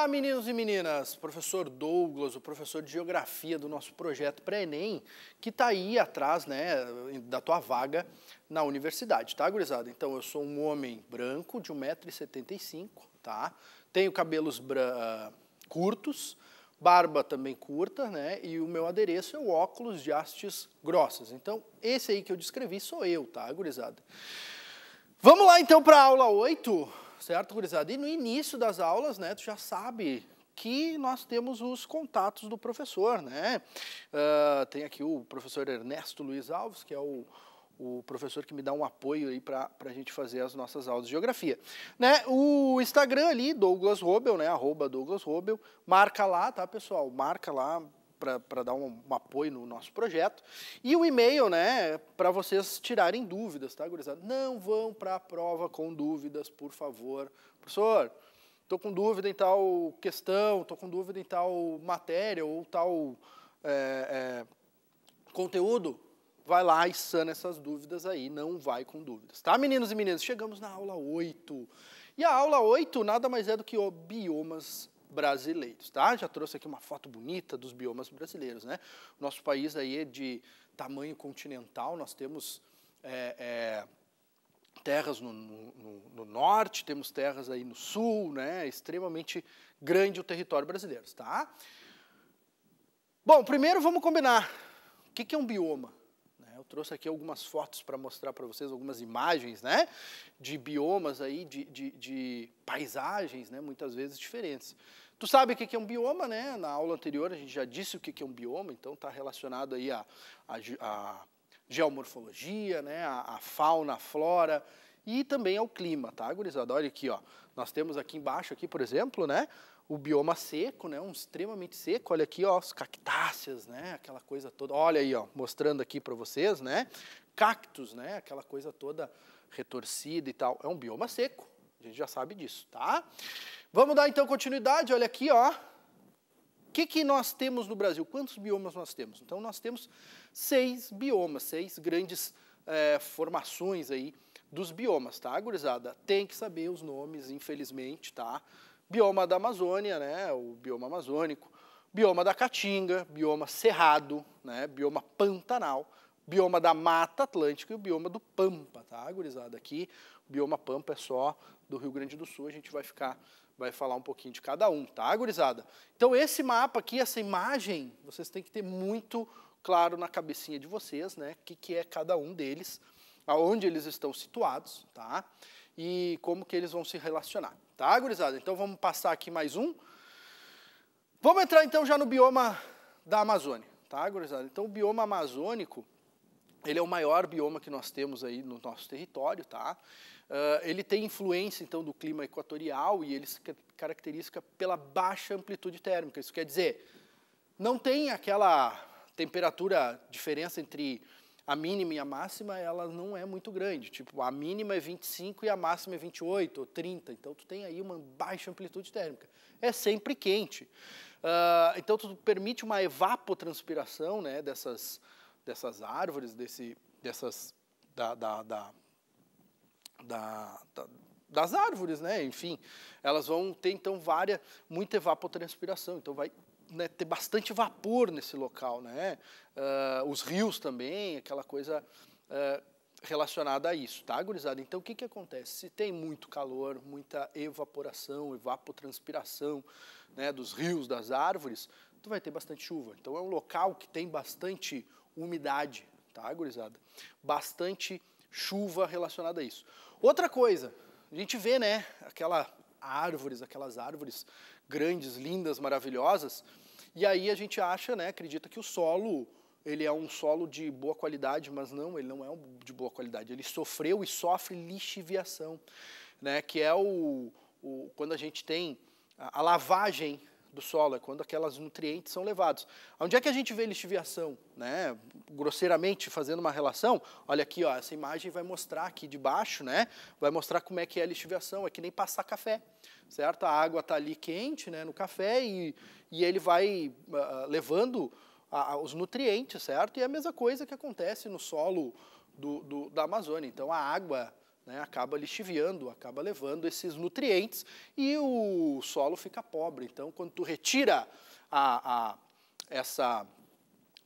Olá, meninos e meninas! Professor Douglas, o professor de Geografia do nosso projeto pré-ENEM, que está aí atrás né, da tua vaga na universidade, tá, gurizada? Então, eu sou um homem branco de 1,75m, tá? Tenho cabelos curtos, barba também curta, né? E o meu adereço é o óculos de hastes grossas. Então, esse aí que eu descrevi sou eu, tá, gurizada? Vamos lá, então, para a aula 8 certo, gurizada? E no início das aulas, né, tu já sabe que nós temos os contatos do professor, né? Uh, tem aqui o professor Ernesto Luiz Alves, que é o, o professor que me dá um apoio aí para a gente fazer as nossas aulas de geografia. Né? O Instagram ali, Douglas Robel, né? Arroba Douglas Robel, marca lá, tá, pessoal? Marca lá, para dar um, um, apoio no nosso projeto. E o e-mail, né, para vocês tirarem dúvidas, tá, gurizada? Não vão para a prova com dúvidas, por favor. Professor, estou com dúvida em tal questão, estou com dúvida em tal matéria ou tal é, é, conteúdo. Vai lá e sana essas dúvidas aí, não vai com dúvidas. Tá, meninos e meninas? Chegamos na aula 8. E a aula 8 nada mais é do que biomas brasileiros. Tá? Já trouxe aqui uma foto bonita dos biomas brasileiros. Né? Nosso país aí é de tamanho continental, nós temos é, é, terras no, no, no, norte, temos terras aí no sul, né? é extremamente grande o território brasileiro. Tá? Bom, primeiro vamos combinar. O que é um bioma? Né, eu trouxe aqui algumas fotos para mostrar para vocês, algumas imagens, né? De biomas aí, de, de, de, paisagens, né? Muitas vezes diferentes. Tu sabe o que é um bioma, né? Na aula anterior a gente já disse o que é um bioma, então está relacionado aí a, a, a geomorfologia, né? A, a, fauna, a flora e também ao clima, tá, gurizada? Olha aqui, ó. Nós temos aqui embaixo, aqui, por exemplo, né? O bioma seco, né? Um extremamente seco. Olha aqui, ó, os cactáceas, né? Aquela coisa toda. Olha aí, ó, mostrando aqui para vocês, né? Cactos, né? Aquela coisa toda retorcida e tal. É um bioma seco, a gente já sabe disso, tá? Vamos dar então continuidade, olha aqui, ó. O que, que nós temos no Brasil? Quantos biomas nós temos? Então, nós temos seis biomas, seis grandes é, formações aí dos biomas, tá, gurizada? Tem que saber os nomes, infelizmente, tá? Bioma da Amazônia, né? O bioma amazônico, bioma da Caatinga, bioma cerrado, né? Bioma pantanal, bioma da Mata Atlântica e o bioma do Pampa, tá, gurizada? Aqui, o bioma Pampa é só do Rio Grande do Sul, a gente vai ficar, vai falar um pouquinho de cada um, tá, gurizada? Então, esse mapa aqui, essa imagem, vocês têm que ter muito claro na cabecinha de vocês, né? O que, que é cada um deles, aonde eles estão situados, tá? E como que eles vão se relacionar, tá, gurizada? Então, vamos passar aqui mais um. Vamos entrar, então, já no bioma da Amazônia, tá, gurizada? Então, o bioma amazônico ele é o maior bioma que nós temos aí no nosso território, tá? Uh, ele tem influência, então, do clima equatorial e ele se caracteriza pela baixa amplitude térmica. Isso quer dizer, não tem aquela temperatura, diferença entre a mínima e a máxima, ela não é muito grande. Tipo, a mínima é 25 e a máxima é 28 ou 30. Então, tu tem aí uma baixa amplitude térmica. É sempre quente. Uh, então, tu permite uma evapotranspiração né, dessas dessas árvores, desse, dessas da, da, da, da, das árvores, né? Enfim, elas vão ter então várias muita evapotranspiração, então vai né, ter bastante vapor nesse local, né? Uh, os rios também, aquela coisa uh, relacionada a isso, tá, gurizada? Então, o que, que acontece? Se tem muito calor, muita evaporação, evapotranspiração né, dos rios, das árvores, tu vai ter bastante chuva. Então, é um local que tem bastante umidade, tá, gurizada? Bastante chuva relacionada a isso. Outra coisa, a gente vê, né, aquelas árvores, aquelas árvores grandes, lindas, maravilhosas, e aí a gente acha, né, acredita que o solo ele é um solo de boa qualidade, mas não, ele não é um de boa qualidade. Ele sofreu e sofre lixiviação, né, que é o, o quando a gente tem a, a lavagem do solo, é quando aquelas nutrientes são levados. Onde é que a gente vê lixiviação? Né? Grosseiramente, fazendo uma relação, olha aqui, ó, essa imagem vai mostrar aqui de baixo, né? vai mostrar como é que é a lixiviação, é que nem passar café, certo? A água está ali quente né, no café e, e ele vai uh, levando a, a, os nutrientes, certo? E é a mesma coisa que acontece no solo do, do, da Amazônia. Então, a água né, acaba lixiviando, acaba levando esses nutrientes e o solo fica pobre. Então, quando tu retira a, a, essa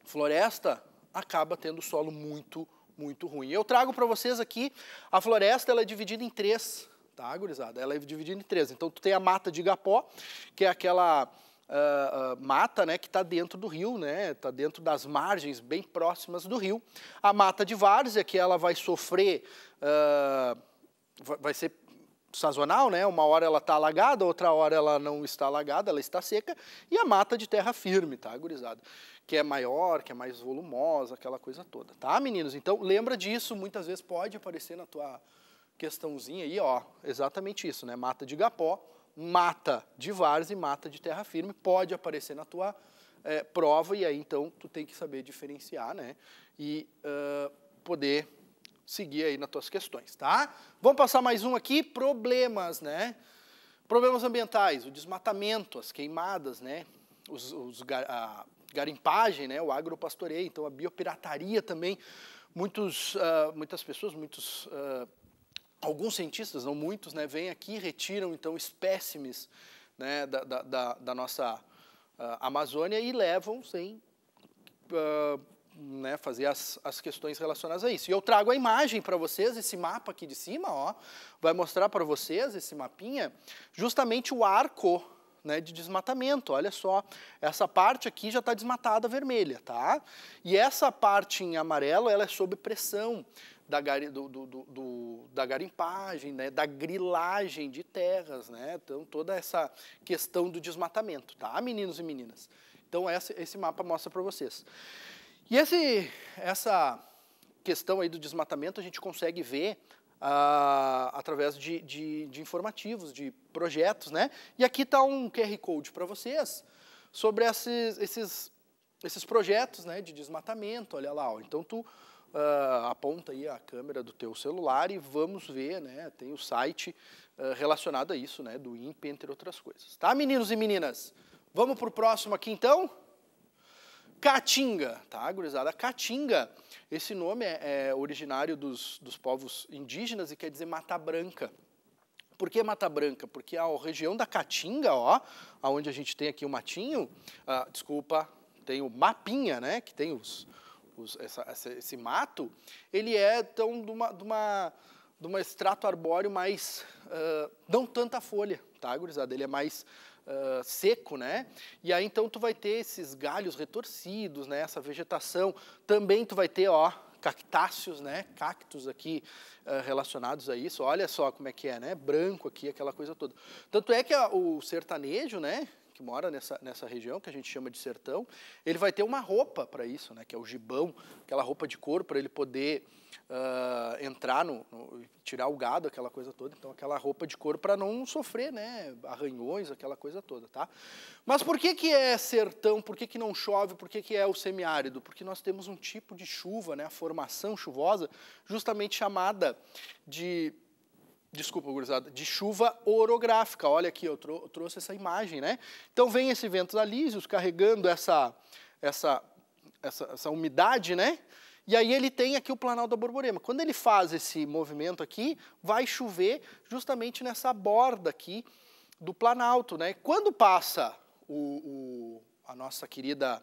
floresta, acaba tendo solo muito, muito ruim. Eu trago para vocês aqui, a floresta ela é dividida em três, tá, gurizada? Ela é dividida em três. Então, tu tem a mata de igapó, que é aquela Uh, mata né, que está dentro do rio, está né, tá dentro das margens bem próximas do rio. A mata de várzea, que ela vai sofrer, uh, vai ser sazonal, né? uma hora ela está alagada, outra hora ela não está alagada, ela está seca, e a mata de terra firme, tá, gurizada? Que é maior, que é mais volumosa, aquela coisa toda, tá, meninos? Então, lembra disso, muitas vezes pode aparecer na tua questãozinha aí, ó, exatamente isso, né? Mata de gapó, mata de várzea e mata de terra firme pode aparecer na tua é, prova e aí então tu tem que saber diferenciar, né? E uh, poder seguir aí nas tuas questões, tá? Vamos passar mais um aqui, problemas, né? Problemas ambientais, o desmatamento, as queimadas, né? Os, os a garimpagem, né? O agropastoreio, então a biopirataria também. Muitos, uh, muitas pessoas, muitos uh, Alguns cientistas, não muitos, né, vêm aqui e retiram então espécimes né, da, da, da, nossa uh, Amazônia e levam sem uh, né, fazer as, as questões relacionadas a isso. E eu trago a imagem para vocês, esse mapa aqui de cima, ó, vai mostrar para vocês esse mapinha, justamente o arco né, de desmatamento. Olha só, essa parte aqui já está desmatada vermelha, tá? E essa parte em amarelo, ela é sob pressão da, do, do, do, da garimpagem, né, da grilagem de terras, né, então toda essa questão do desmatamento, tá, ah, meninos e meninas? Então essa, esse mapa mostra para vocês. E esse, essa questão aí do desmatamento a gente consegue ver ah, através de, de, de, informativos, de projetos, né? E aqui está um QR Code para vocês sobre esses, esses, esses projetos né, de desmatamento, olha lá, ó. então tu uh, aponta aí a câmera do teu celular e vamos ver, né? Tem o site uh, relacionado a isso, né? Do INPE, entre outras coisas. Tá, meninos e meninas? Vamos para o próximo aqui, então? Caatinga, tá, gurizada? Caatinga, esse nome é, é originário dos, dos povos indígenas e quer dizer Mata Branca. Por que Mata Branca? Porque a região da Caatinga, ó, onde a gente tem aqui o matinho, ah, desculpa, tem o mapinha, né, que tem os, os, essa, essa, esse mato, ele é tão de uma, de uma, de uma extrato arbóreo mais, uh, não tanta folha, tá, gurizada? Ele é mais uh, seco, né? E aí, então, tu vai ter esses galhos retorcidos, né? Essa vegetação. Também tu vai ter, ó, cactáceos, né? Cactos aqui uh, relacionados a isso. Olha só como é que é, né? Branco aqui, aquela coisa toda. Tanto é que a, o sertanejo, né? que mora nessa, nessa região, que a gente chama de sertão, ele vai ter uma roupa para isso, né, que é o gibão, aquela roupa de couro para ele poder uh, entrar no, no, tirar o gado, aquela coisa toda. Então, aquela roupa de couro para não sofrer né, arranhões, aquela coisa toda. Tá? Mas por que, que é sertão? Por que, que não chove? Por que, que é o semiárido? Porque nós temos um tipo de chuva, né, a formação chuvosa, justamente chamada de desculpa, gurizada, de chuva orográfica. Olha aqui, eu, trou eu, trouxe essa imagem, né? Então vem esse vento da alísios carregando essa, essa, essa, essa umidade, né? E aí ele tem aqui o Planalto da Borborema. Quando ele faz esse movimento aqui, vai chover justamente nessa borda aqui do Planalto, né? Quando passa o, o a nossa querida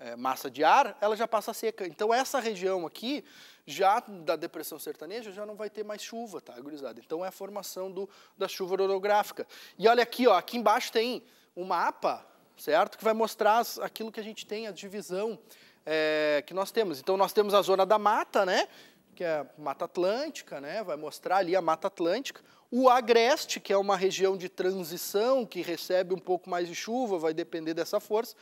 é, massa de ar, ela já passa seca. Então, essa região aqui, já da depressão sertaneja, já não vai ter mais chuva, tá, gurizada? Então, é a formação do, da chuva orográfica. E olha aqui, ó, aqui embaixo tem um mapa, certo? Que vai mostrar aquilo que a gente tem, a divisão é, que nós temos. Então, nós temos a zona da mata, né? Que é a Mata Atlântica, né? Vai mostrar ali a Mata Atlântica. O agreste, que é uma região de transição, que recebe um pouco mais de chuva, vai depender dessa força.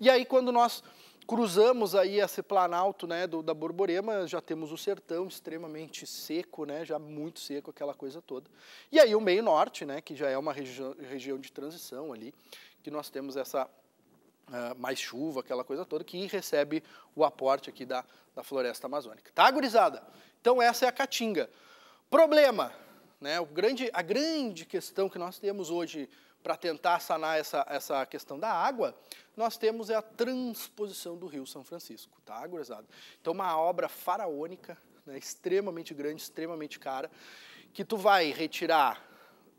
E aí, quando nós cruzamos aí esse planalto né, do, da Borborema, já temos o sertão extremamente seco, né, já muito seco, aquela coisa toda. E aí o meio norte, né, que já é uma regi região de transição ali, que nós temos essa uh, mais chuva, aquela coisa toda, que recebe o aporte aqui da, da floresta amazônica. Tá, gurizada? Então essa é a Caatinga. Problema, né, o grande, a grande questão que nós temos hoje para tentar sanar essa, essa questão da água, nós temos é a transposição do Rio São Francisco, tá, gurizada? Então, uma obra faraônica, né, extremamente grande, extremamente cara, que tu vai retirar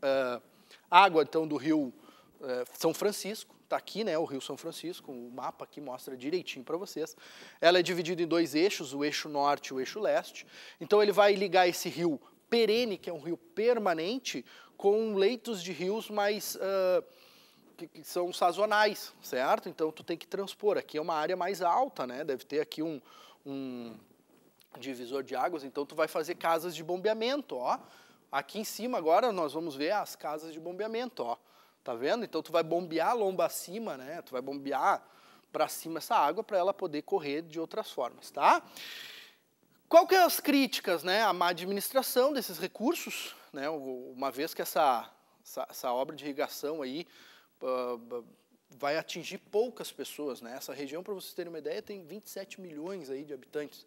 uh, água, então, do Rio uh, São Francisco, está aqui, né, o Rio São Francisco, o mapa aqui mostra direitinho para vocês. Ela é dividida em dois eixos, o eixo norte e o eixo leste. Então, ele vai ligar esse rio perene, que é um rio permanente, com leitos de rios mais uh, que, que, são sazonais, certo? Então tu tem que transpor. Aqui é uma área mais alta, né? Deve ter aqui um, um divisor de águas. Então tu vai fazer casas de bombeamento, ó. Aqui em cima agora nós vamos ver as casas de bombeamento, ó. Tá vendo? Então tu vai bombear a lomba acima, né? Tu vai bombear para cima essa água para ela poder correr de outras formas, tá? Qual que é as críticas, né? A má administração desses recursos, né, uma vez que essa, essa, essa obra de irrigação aí uh, vai atingir poucas pessoas, né? Essa região, para vocês terem uma ideia, tem 27 milhões aí de habitantes.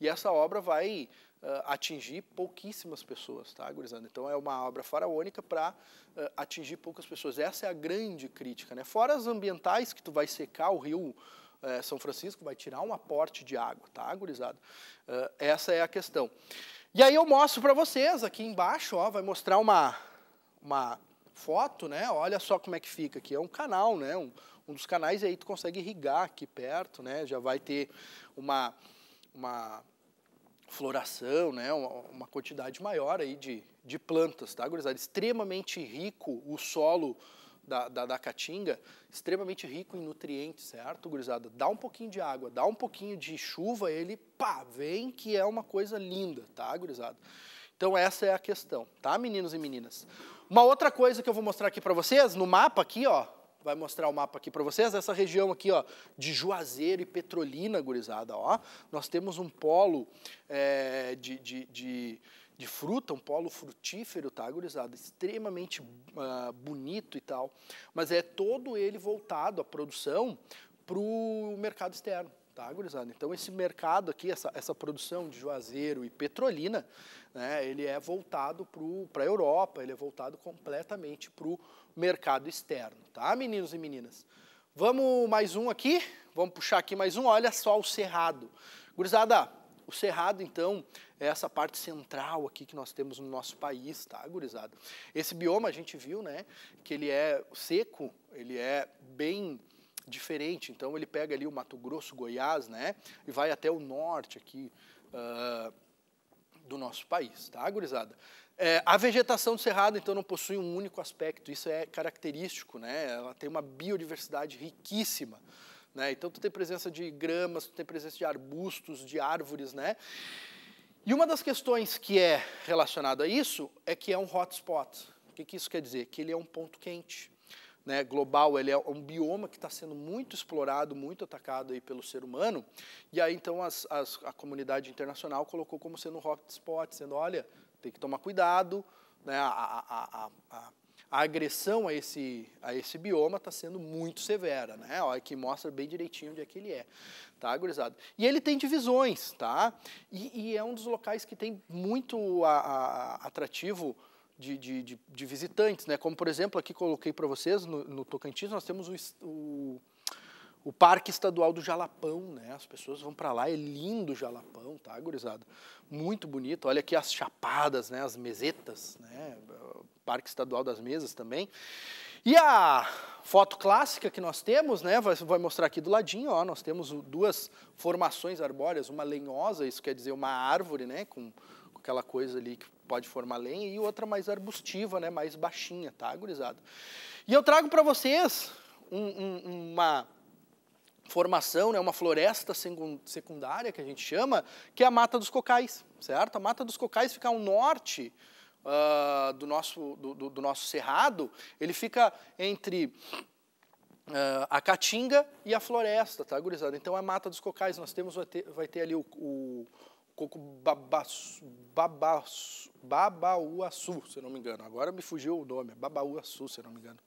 E essa obra vai uh, atingir pouquíssimas pessoas, tá, gurizada? Então é uma obra faraônica para uh, ah, atingir poucas pessoas. Essa é a grande crítica, né? Fora as ambientais que tu vai secar o rio eh, São Francisco, vai tirar um aporte de água, tá, gurizada? essa é a questão. E aí eu mostro para vocês aqui embaixo, ó, vai mostrar uma, uma foto, né? Olha só como é que fica aqui. É um canal, né? Um, um dos canais aí tu consegue irrigar aqui perto, né? Já vai ter uma, uma floração, né? Uma, uma quantidade maior aí de, de plantas, tá, gurizada? Extremamente rico o solo da, da, da caatinga, extremamente rico em nutrientes, certo, gurizada? Dá um pouquinho de água, dá um pouquinho de chuva, ele, pá, vem que é uma coisa linda, tá, gurizada? Então essa é a questão, tá, meninos e meninas? Uma outra coisa que eu vou mostrar aqui para vocês, no mapa aqui, ó, vai mostrar o mapa aqui para vocês, essa região aqui, ó, de Juazeiro e Petrolina, gurizada, ó, nós temos um polo é, de, de, de de fruta, um polo frutífero, tá, gurizada? Extremamente uh, bonito e tal. Mas é todo ele voltado à produção para o mercado externo. Tá, gurizada? Então, esse mercado aqui, essa, essa produção de juazeiro e petrolina, né, ele é voltado para a Europa, ele é voltado completamente para o mercado externo, tá, meninos e meninas? Vamos mais um aqui, vamos puxar aqui mais um, olha só o cerrado. Gurizada, o cerrado, então, é essa parte central aqui que nós temos no nosso país, tá, gurizada? Esse bioma, a gente viu, né, que ele é seco, ele é bem diferente, então ele pega ali o Mato Grosso, Goiás, né, e vai até o norte aqui uh, do nosso país, tá, gurizada? É, a vegetação do cerrado, então, não possui um único aspecto, isso é característico, né? Ela tem uma biodiversidade riquíssima. Né? Então, tu tem presença de gramas, tu tem presença de arbustos, de árvores, né? E uma das questões que é relacionada a isso é que é um hotspot. O que, que isso quer dizer? Que ele é um ponto quente. Né, global, ele é um bioma que está sendo muito explorado, muito atacado aí pelo ser humano. E aí, então, as, as, a comunidade internacional colocou como sendo um hotspot, sendo, olha, tem que tomar cuidado, né, a, a, a, a a agressão a esse, a esse bioma está sendo muito severa, né? Olha, que mostra bem direitinho onde é que ele é, tá, gurizada? E ele tem divisões, tá? E, e é um dos locais que tem muito a, a, atrativo de, de, de, de, visitantes, né? Como, por exemplo, aqui coloquei para vocês, no, no, Tocantins, nós temos o, o o Parque Estadual do Jalapão, né? As pessoas vão para lá, é lindo o Jalapão, tá, gurizada? Muito bonito. Olha aqui as chapadas, né? As mesetas, né? Parque Estadual das Mesas também. E a foto clássica que nós temos, né, vai, mostrar aqui do ladinho, ó, nós temos duas formações arbóreas, uma lenhosa, isso quer dizer uma árvore, né, com, com aquela coisa ali que pode formar lenha, e outra mais arbustiva, né, mais baixinha, tá, gurizada? E eu trago para vocês um, um, uma formação, né, uma floresta secundária que a gente chama, que é a Mata dos Cocais, certo? A Mata dos Cocais fica ao norte uh, do, nosso, do, do, do, nosso cerrado, ele fica entre uh, a caatinga e a floresta, tá, gurizada? Então, a é mata dos cocais, nós temos, vai ter, vai ter ali o, o coco Babaúaçu, se eu não me engano. Agora me fugiu o nome, é babauaçu, se eu não me engano.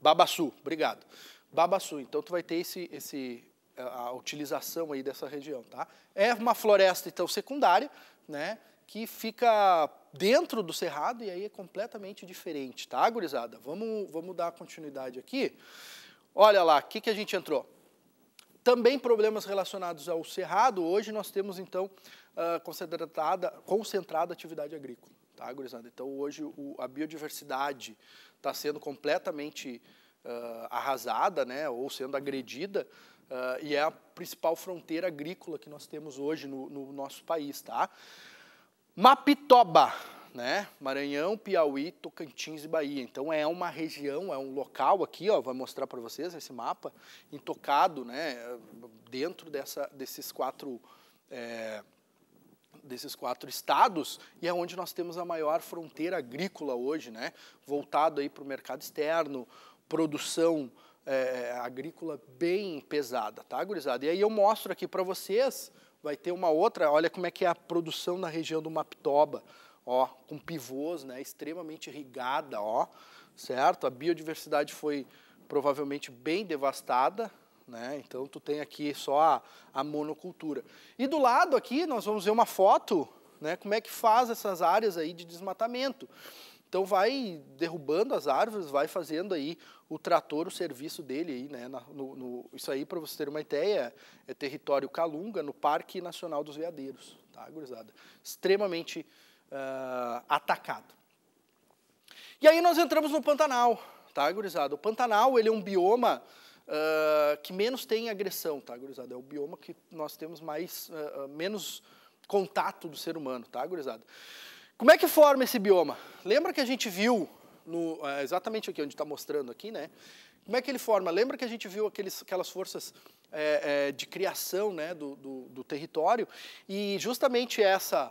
Babaçu, obrigado. Babaçu, então tu vai ter esse, esse, a utilização aí dessa região, tá? É uma floresta, então, secundária, né, que fica dentro do cerrado e aí é completamente diferente, tá, gurizada? Vamos, vamos dar continuidade aqui. Olha lá, o que, que a gente entrou? Também problemas relacionados ao cerrado. Hoje nós temos, então, ah, concentrada, concentrada atividade agrícola, tá, gurizada? Então, hoje o, a biodiversidade está sendo completamente uh, arrasada, né, ou sendo agredida, uh, e é a principal fronteira agrícola que nós temos hoje no, no nosso país, tá? Mapitoba, né? Maranhão, Piauí, Tocantins e Bahia. Então é uma região, é um local aqui, ó, vai mostrar para vocês esse mapa intocado, né? Dentro dessa, desses quatro é, desses quatro estados e é onde nós temos a maior fronteira agrícola hoje, né? Voltado aí para o mercado externo, produção é, agrícola bem pesada, tá, gurizada? E aí eu mostro aqui para vocês vai ter uma outra, olha como é que é a produção na região do Mapitoba, ó, com pivôs, né, extremamente irrigada, ó, certo? A biodiversidade foi provavelmente bem devastada, né? Então tu tem aqui só a, a, monocultura. E do lado aqui nós vamos ver uma foto, né, como é que faz essas áreas aí de desmatamento. Então vai derrubando as árvores, vai fazendo aí o trator, o serviço dele aí, né? No, no, isso aí, para você ter uma ideia, é território Calunga, no Parque Nacional dos Veadeiros, tá, gurizada? Extremamente uh, atacado. E aí nós entramos no Pantanal, tá, gurizada? O Pantanal, ele é um bioma uh, que menos tem agressão, tá, gurizada? É o bioma que nós temos mais, uh, menos contato do ser humano, tá, gurizada? Como é que forma esse bioma? Lembra que a gente viu, no, é, exatamente aqui onde está mostrando aqui, né? Como é que ele forma? Lembra que a gente viu aqueles, aquelas forças é, é, de criação né, do, do, do, território? E justamente essa,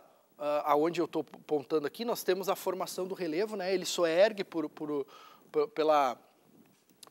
aonde eu estou apontando aqui, nós temos a formação do relevo, né? Ele só ergue por, por, por pela,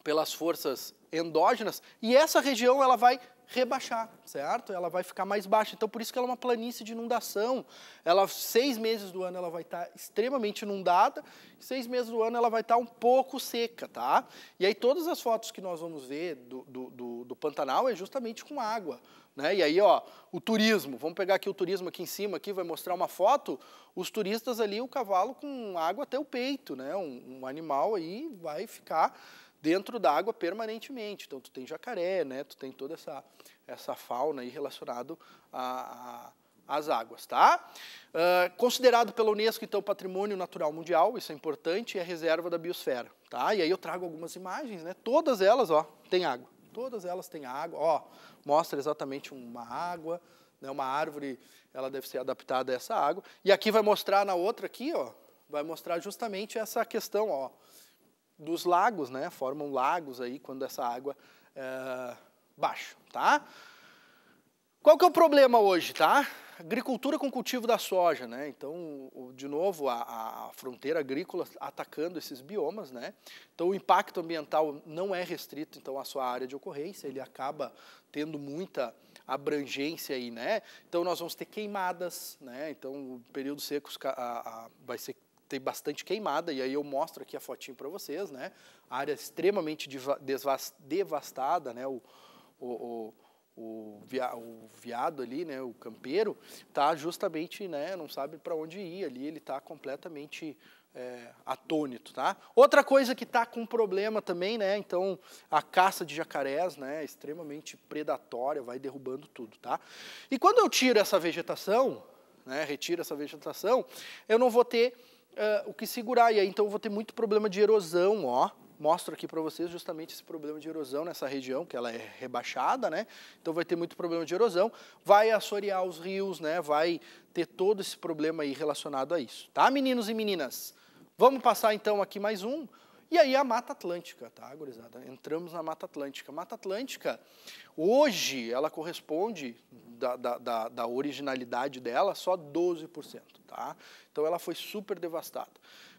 pelas forças endógenas. E essa região ela vai rebaixar, certo? Ela vai ficar mais baixa. Então, por isso que ela é uma planície de inundação. Ela, seis meses do ano ela vai estar tá extremamente inundada, seis meses do ano ela vai estar tá um pouco seca, tá? E aí todas as fotos que nós vamos ver do, do, do, do Pantanal é justamente com água. Né? E aí, ó, o turismo, vamos pegar aqui o turismo aqui em cima, aqui vai mostrar uma foto, os turistas ali, o cavalo com água até o peito, né? um, um animal aí vai ficar dentro da água permanentemente. Então, tu tem jacaré, né? Tu tem toda essa, essa fauna aí relacionado a, a, às águas, tá? Uh, considerado pela Unesco, então, Patrimônio Natural Mundial, isso é importante, é reserva da biosfera, tá? E aí eu trago algumas imagens, né? Todas elas, ó, tem água. Todas elas têm água, ó, mostra exatamente uma água, né? Uma árvore, ela deve ser adaptada a essa água. E aqui vai mostrar na outra aqui, ó, vai mostrar justamente essa questão, ó dos lagos, né? Formam lagos aí quando essa água é, baixa, tá? Qual que é o problema hoje, tá? Agricultura com cultivo da soja, né? Então, de novo, a, a fronteira agrícola atacando esses biomas, né? Então, o impacto ambiental não é restrito, então, à sua área de ocorrência, ele acaba tendo muita abrangência aí, né? Então, nós vamos ter queimadas, né? Então, o período seco a, a, vai ser tem bastante queimada, e aí eu mostro aqui a fotinho para vocês, né? A área extremamente devastada, né? O, o, o, via o, viado ali, né? O campeiro, tá justamente, né? Não sabe para onde ir ali, ele tá completamente é, atônito, tá? Outra coisa que está com problema também, né? Então, a caça de jacarés, né? É extremamente predatória, vai derrubando tudo, tá? E quando eu tiro essa vegetação, né? Retiro essa vegetação, eu não vou ter uh, o que segurar. E aí, então, eu vou ter muito problema de erosão, ó. Mostro aqui para vocês justamente esse problema de erosão nessa região, que ela é rebaixada, né? Então vai ter muito problema de erosão, vai assorear os rios, né? Vai ter todo esse problema aí relacionado a isso, tá, meninos e meninas? Vamos passar então aqui mais um. E aí a Mata Atlântica, tá, gurizada? Entramos na Mata Atlântica. Mata Atlântica, hoje, ela corresponde, da, da, da originalidade dela, só 12%, tá? Então ela foi super devastada.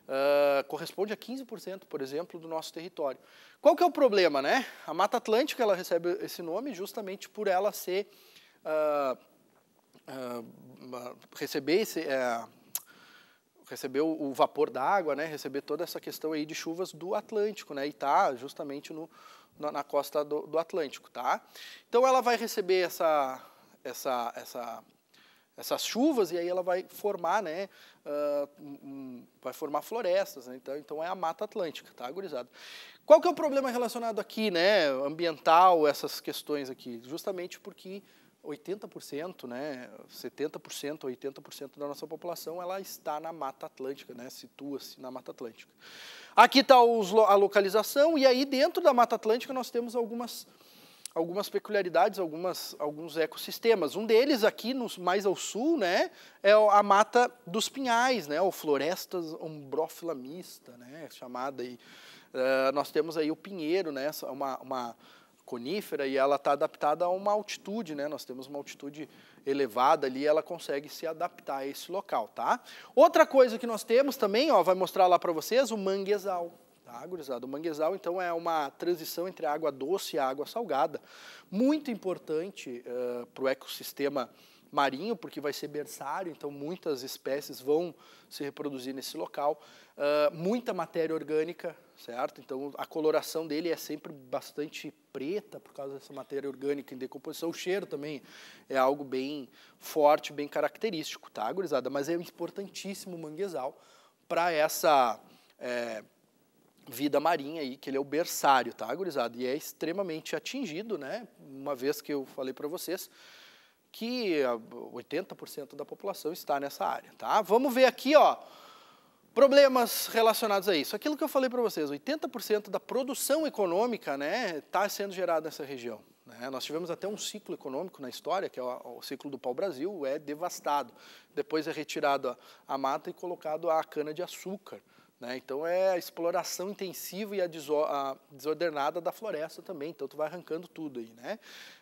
Uh, corresponde a 15%, por exemplo, do nosso território. Qual que é o problema, né? A Mata Atlântica, ela recebe esse nome justamente por ela ser... Uh, Uh, receber esse, uh, receber o, vapor da água, né, receber toda essa questão aí de chuvas do Atlântico, né, e está justamente no, na, na costa do, do, Atlântico, tá? Então ela vai receber essa, essa, essa, essas chuvas e aí ela vai formar, né, uh, um, vai formar florestas, né, então, então é a Mata Atlântica, tá, gurizada? Qual que é o problema relacionado aqui, né, ambiental, essas questões aqui? Justamente porque 80%, né, 70%, 80% da nossa população, ela está na Mata Atlântica, né, situa-se na Mata Atlântica. Aqui está a localização, e aí dentro da Mata Atlântica nós temos algumas, algumas peculiaridades, algumas, alguns ecossistemas. Um deles aqui, no, mais ao sul, né, é a Mata dos Pinhais, né, ou Florestas Ombrófila Mista, né, chamada aí. Uh, nós temos aí o pinheiro, né, uma, uma conífera e ela está adaptada a uma altitude, né? Nós temos uma altitude elevada ali, ela consegue se adaptar a esse local, tá? Outra coisa que nós temos também, ó, vai mostrar lá para vocês o manguezal. Tá, O manguezal, então, é uma transição entre água doce e água salgada, muito importante uh, eh, para o ecossistema marinho, porque vai ser berçário, então muitas espécies vão se reproduzir nesse local. Uh, muita matéria orgânica, certo? Então a coloração dele é sempre bastante preta por causa dessa matéria orgânica em decomposição. O cheiro também é algo bem forte, bem característico, tá, gurizada? Mas é importantíssimo importantíssimo manguezal para essa é, vida marinha aí, que ele é o berçário, tá, gurizada? E é extremamente atingido, né? Uma vez que eu falei para vocês que 80% da população está nessa área, tá? Vamos ver aqui, ó. Problemas relacionados a isso. Aquilo que eu falei para vocês, 80% da produção econômica está né, tá sendo gerada nessa região. Né? Nós tivemos até um ciclo econômico na história, que é o, o ciclo do pau-brasil, é devastado. Depois é retirado a mata e colocado a cana-de-açúcar. Né? Então é a exploração intensiva e a, desordenada da floresta também. Então tu vai arrancando tudo aí, né?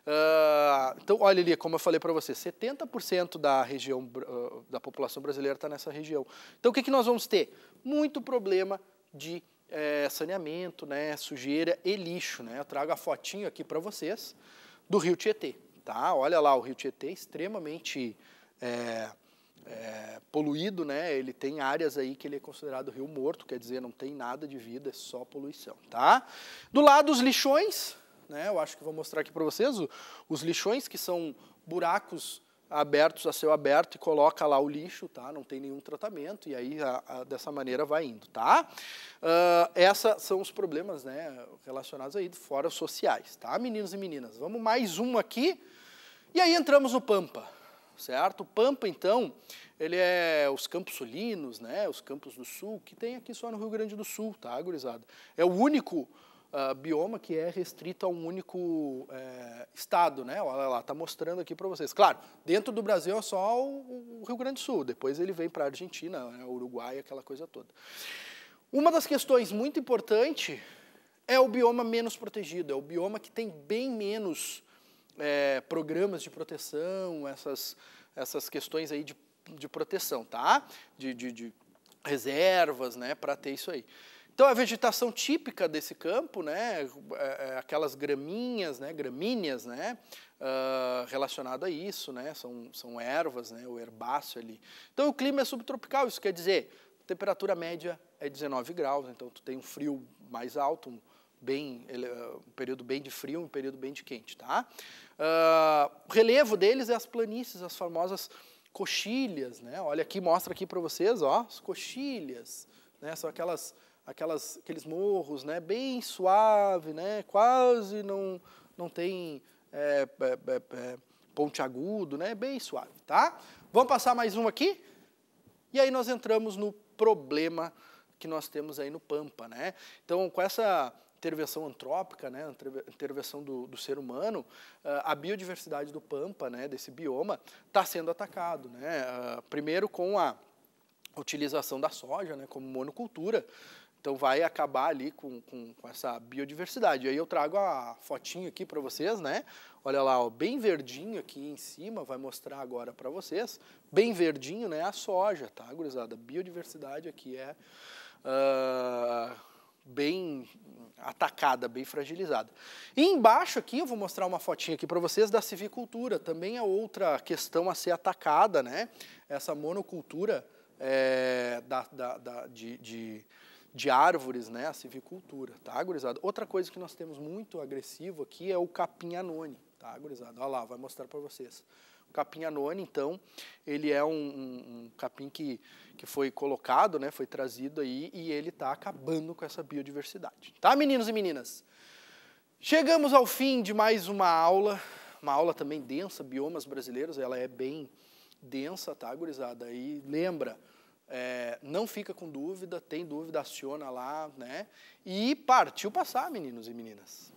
Uh, então olha ali, como eu falei para você, 70% da região uh, da população brasileira está nessa região. Então o que, que nós vamos ter? Muito problema de é, saneamento, né? Sujeira e lixo, né? Eu trago a fotinho aqui para vocês do Rio Tietê, tá? Olha lá o Rio Tietê, é extremamente é, é, poluído, né? Ele tem áreas aí que ele é considerado rio morto, quer dizer, não tem nada de vida, é só poluição, tá? Do lado os lixões, né? Eu acho que vou mostrar aqui para vocês os lixões que são buracos abertos a céu aberto e coloca lá o lixo, tá? Não tem nenhum tratamento e aí a, a, dessa maneira vai indo, tá? Uh, ah, esses são os problemas, né? Relacionados aí fora sociais, tá? Meninos e meninas, vamos mais um aqui e aí entramos no Pampa certo? O Pampa, então, ele é os campos sulinos, né? Os campos do sul, que tem aqui só no Rio Grande do Sul, tá, gurizada? É o único uh, bioma que é restrito a um único eh, estado, né? Olha lá, tá mostrando aqui para vocês. Claro, dentro do Brasil é só o, o Rio Grande do Sul, depois ele vem para a Argentina, né? Uruguai, aquela coisa toda. Uma das questões muito importante é o bioma menos protegido, é o bioma que tem bem menos é, programas de proteção, essas, essas questões aí de, de proteção, tá? De, de, de reservas, né, para ter isso aí. Então, a vegetação típica desse campo, né, é, é aquelas graminhas, né, gramíneas, né, uh, relacionado a isso, né, são, são ervas, né, o herbáceo ali. Então, o clima é subtropical, isso quer dizer, temperatura média é 19 graus, então tu tem um frio mais alto, um, bem, eh, um período bem de frio, um período bem de quente. Tá? Uh, o relevo deles é as planícies, as famosas coxilhas. Né? Olha aqui, mostra aqui para vocês, ó, as coxilhas. Né? São aquelas, aquelas, aqueles morros né? bem suave, né? quase não, não tem é, é, é, ponte agudo, né? bem suave. Tá? Vamos passar mais um aqui? E aí nós entramos no problema que nós temos aí no Pampa. Né? Então, com essa intervenção antrópica, né, intervenção do, do ser humano, ah, a biodiversidade do Pampa, né, desse bioma, está sendo atacado. Né, ah, primeiro com a utilização da soja né, como monocultura, então vai acabar ali com, com, com essa biodiversidade. E aí eu trago a fotinho aqui para vocês, né? Olha lá, ó, bem verdinho aqui em cima, vai mostrar agora para vocês. Bem verdinho, né? A soja, tá, gurizada? Biodiversidade aqui é... Uh bem atacada, bem fragilizada. E embaixo aqui, eu vou mostrar uma fotinha aqui para vocês da civicultura, também é outra questão a ser atacada, né? Essa monocultura é, da, da, da, de, de, de, árvores, né? A civicultura, tá, gurizada? Outra coisa que nós temos muito agressivo aqui é o capim anone, tá, gurizada? Olha lá, vai mostrar para vocês. O capim anone, então, ele é um, um capim que, que foi colocado, né, foi trazido aí e ele está acabando com essa biodiversidade. Tá, meninos e meninas? Chegamos ao fim de mais uma aula, uma aula também densa, biomas brasileiros, ela é bem densa, tá, gurizada? E lembra, é, não fica com dúvida, tem dúvida, aciona lá, né? E partiu passar, meninos e meninas.